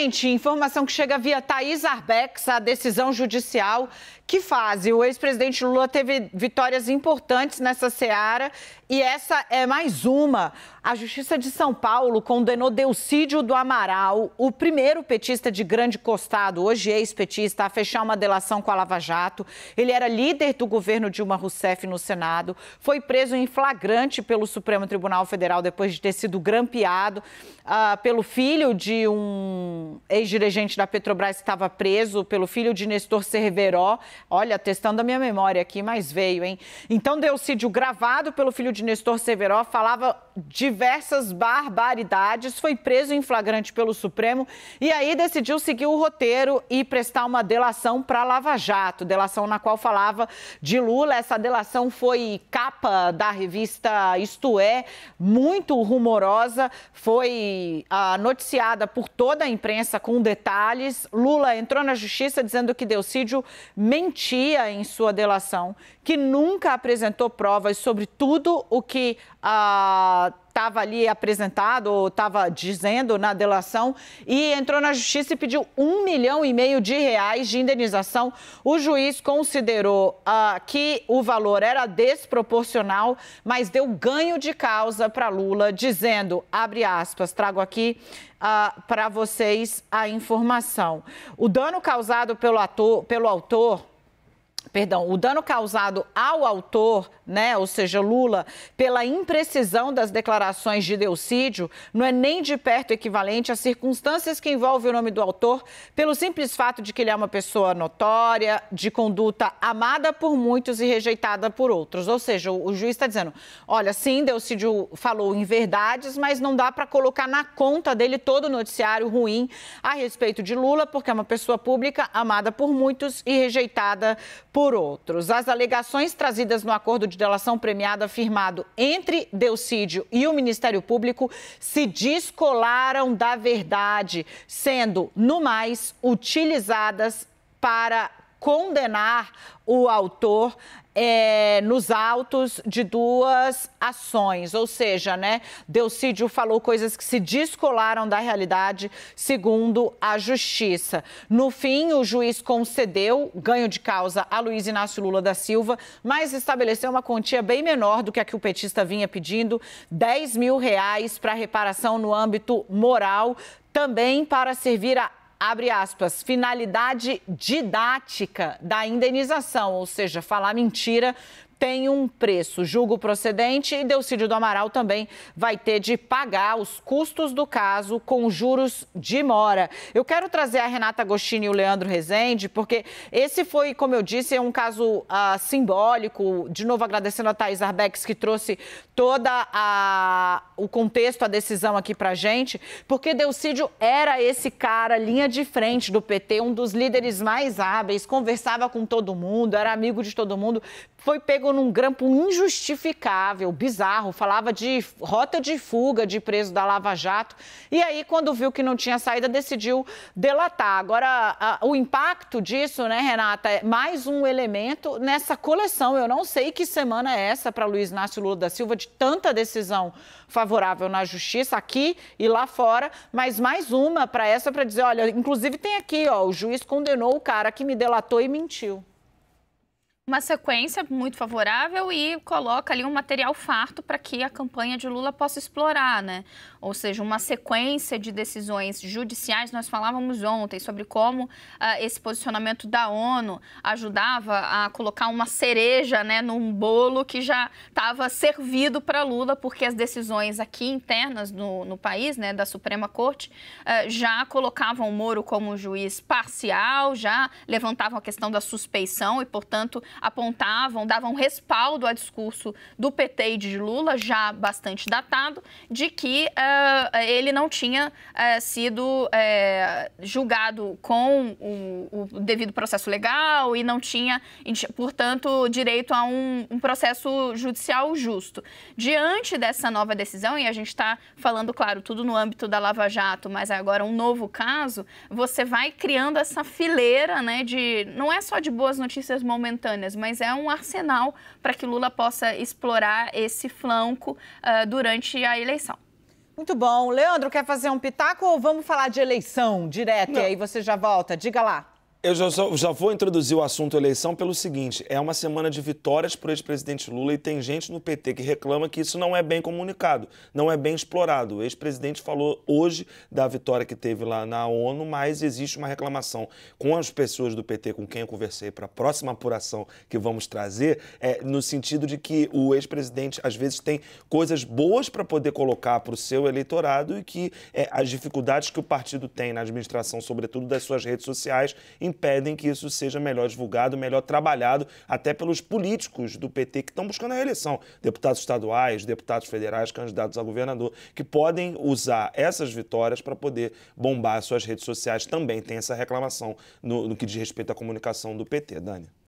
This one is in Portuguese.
gente, informação que chega via Thaís Arbex, a decisão judicial que faz. o ex-presidente Lula teve vitórias importantes nessa seara e essa é mais uma. A Justiça de São Paulo condenou Delcídio do Amaral, o primeiro petista de grande costado, hoje ex-petista, a fechar uma delação com a Lava Jato. Ele era líder do governo Dilma Rousseff no Senado, foi preso em flagrante pelo Supremo Tribunal Federal depois de ter sido grampeado uh, pelo filho de um ex-dirigente da Petrobras que estava preso, pelo filho de Nestor Cerveró. Olha, testando a minha memória aqui, mas veio, hein? Então, Delcídio, gravado pelo filho de de Nestor Severó falava diversas barbaridades, foi preso em flagrante pelo Supremo e aí decidiu seguir o roteiro e prestar uma delação para Lava Jato, delação na qual falava de Lula. Essa delação foi capa da revista Isto É, muito rumorosa, foi ah, noticiada por toda a imprensa com detalhes. Lula entrou na justiça dizendo que Delcídio mentia em sua delação, que nunca apresentou provas sobre tudo o que a ah, estava ali apresentado ou estava dizendo na delação e entrou na justiça e pediu um milhão e meio de reais de indenização. O juiz considerou uh, que o valor era desproporcional, mas deu ganho de causa para Lula, dizendo, abre aspas, trago aqui uh, ah, para vocês a informação. O dano causado pelo, ator, pelo autor perdão, o dano causado ao autor, né, ou seja, Lula, pela imprecisão das declarações de Delcídio, não é nem de perto equivalente às circunstâncias que envolvem o nome do autor, pelo simples fato de que ele é uma pessoa notória, de conduta amada por muitos e rejeitada por outros. Ou seja, o, juiz está dizendo: olha, sim, Delcídio falou em verdades, mas não dá para colocar na conta dele todo o noticiário ruim a respeito de Lula, porque é uma pessoa pública amada por muitos e rejeitada por por outros. As alegações trazidas no acordo de delação premiada firmado entre Delcídio e o Ministério Público se descolaram da verdade, sendo, no mais, utilizadas para condenar o autor é, nos autos de duas ações, ou seja, né, Delcídio falou coisas que se descolaram da realidade, segundo a justiça. No fim, o juiz concedeu ganho de causa a Luiz Inácio Lula da Silva, mas estabeleceu uma quantia bem menor do que a que o petista vinha pedindo, 10 mil reais para reparação no âmbito moral, também para servir a abre aspas, finalidade didática da indenização, ou seja, falar mentira tem um preço. Julgo procedente e Delcídio do Amaral também vai ter de pagar os custos do caso com juros de mora. Eu quero trazer a Renata Agostini e o Leandro Rezende, porque esse foi, como eu disse, é um caso ah, simbólico. De novo, agradecendo a Thais Arbex, que trouxe todo o contexto, a decisão aqui para gente, porque Delcídio era esse cara, linha de frente do PT, um dos líderes mais hábeis, conversava com todo mundo, era amigo de todo mundo, foi pego num grampo injustificável, bizarro, falava de rota de fuga de preso da Lava Jato. E aí, quando viu que não tinha saída, decidiu delatar. Agora, a, o impacto disso, né, Renata, é mais um elemento nessa coleção. Eu não sei que semana é essa para Luiz Inácio Lula da Silva de tanta decisão favorável na justiça aqui e lá fora, mas mais uma para essa para dizer, olha, inclusive tem aqui, ó, o juiz condenou o cara que me delatou e mentiu uma sequência muito favorável e coloca ali um material farto para que a campanha de Lula possa explorar, né? Ou seja, uma sequência de decisões judiciais. Nós falávamos ontem sobre como uh, esse posicionamento da ONU ajudava a colocar uma cereja, né, num bolo que já estava servido para Lula, porque as decisões aqui internas no, no país, né, da Suprema Corte, uh, já colocavam o Moro como juiz parcial, já levantavam a questão da suspeição e, portanto, apontavam, davam respaldo a discurso do PT e de Lula, já bastante datado, de que uh, ele não tinha uh, sido uh, julgado com o, o, devido processo legal e não tinha, portanto, direito a um, um processo judicial justo. Diante dessa nova decisão, e a gente está falando, claro, tudo no âmbito da Lava Jato, mas agora um novo caso, você vai criando essa fileira, né, de não é só de boas notícias momentâneas, mas é um arsenal para que Lula possa explorar esse flanco uh, durante a eleição. Muito bom. Leandro, quer fazer um pitaco ou vamos falar de eleição direto? E aí você já volta. Diga lá. Eu já, já, vou introduzir o assunto eleição pelo seguinte: é uma semana de vitórias para o ex-presidente Lula e tem gente no PT que reclama que isso não é bem comunicado, não é bem explorado. O ex-presidente falou hoje da vitória que teve lá na ONU, mas existe uma reclamação com as pessoas do PT com quem eu conversei para a próxima apuração que vamos trazer, é, no sentido de que o ex-presidente às vezes tem coisas boas para poder colocar para o seu eleitorado e que é, as dificuldades que o partido tem na administração, sobretudo das suas redes sociais, impedem que isso seja melhor divulgado, melhor trabalhado, até pelos políticos do PT que estão buscando a reeleição, deputados estaduais, deputados federais, candidatos a governador, que podem usar essas vitórias para poder bombar suas redes sociais. Também tem essa reclamação no, no que diz respeito à comunicação do PT, Dani.